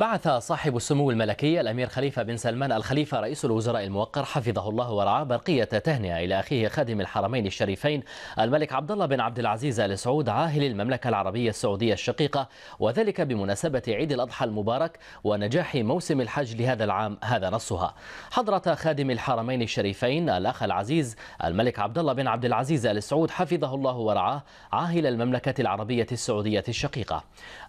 بعث صاحب السمو الملكي الأمير خليفة بن سلمان الخليفة رئيس الوزراء الموقر حفظه الله ورعاه برقية تهنئة إلى أخيه خادم الحرمين الشريفين الملك عبد الله بن عبد العزيز آل سعود عاهل المملكة العربية السعودية الشقيقة وذلك بمناسبة عيد الأضحى المبارك ونجاح موسم الحج لهذا العام هذا نصها حضرة خادم الحرمين الشريفين الأخ العزيز الملك عبد الله بن عبد العزيز آل سعود حفظه الله ورعاه عاهل المملكة العربية السعودية الشقيقة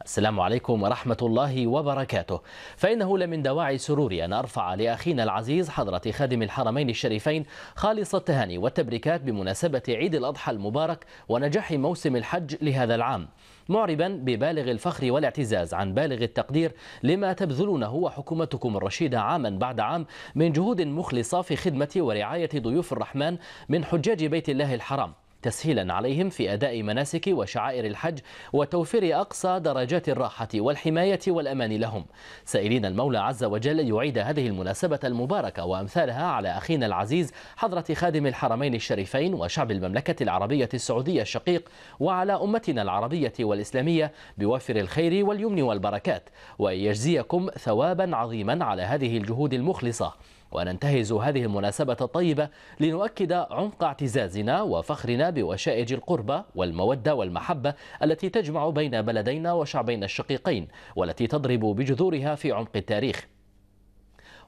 السلام عليكم ورحمة الله وبركاته وبركاته فإنه لمن دواعي سروري أن أرفع لأخينا العزيز حضرة خادم الحرمين الشريفين خالص التهاني والتبريكات بمناسبة عيد الأضحى المبارك ونجاح موسم الحج لهذا العام معربا ببالغ الفخر والاعتزاز عن بالغ التقدير لما تبذلونه وحكومتكم الرشيدة عاما بعد عام من جهود مخلصة في خدمة ورعاية ضيوف الرحمن من حجاج بيت الله الحرام تسهيلا عليهم في أداء مناسك وشعائر الحج وتوفير أقصى درجات الراحة والحماية والأمان لهم سائلين المولى عز وجل يعيد هذه المناسبة المباركة وأمثالها على أخينا العزيز حضرة خادم الحرمين الشريفين وشعب المملكة العربية السعودية الشقيق وعلى أمتنا العربية والإسلامية بوافر الخير واليمن والبركات ويجزيكم ثوابا عظيما على هذه الجهود المخلصة وننتهز هذه المناسبة الطيبة لنؤكد عمق اعتزازنا وفخرنا بوشائج القربة والمودة والمحبة التي تجمع بين بلدينا وشعبينا الشقيقين والتي تضرب بجذورها في عمق التاريخ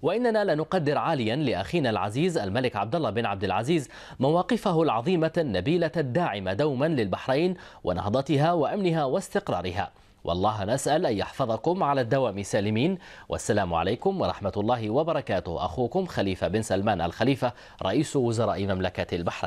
وإننا لنقدر عاليا لأخينا العزيز الملك عبد الله بن عبد العزيز مواقفه العظيمة النبيلة الداعمة دوما للبحرين ونهضتها وأمنها واستقرارها والله نسأل أن يحفظكم على الدوام سالمين والسلام عليكم ورحمة الله وبركاته أخوكم خليفة بن سلمان الخليفة رئيس وزراء مملكة البحرين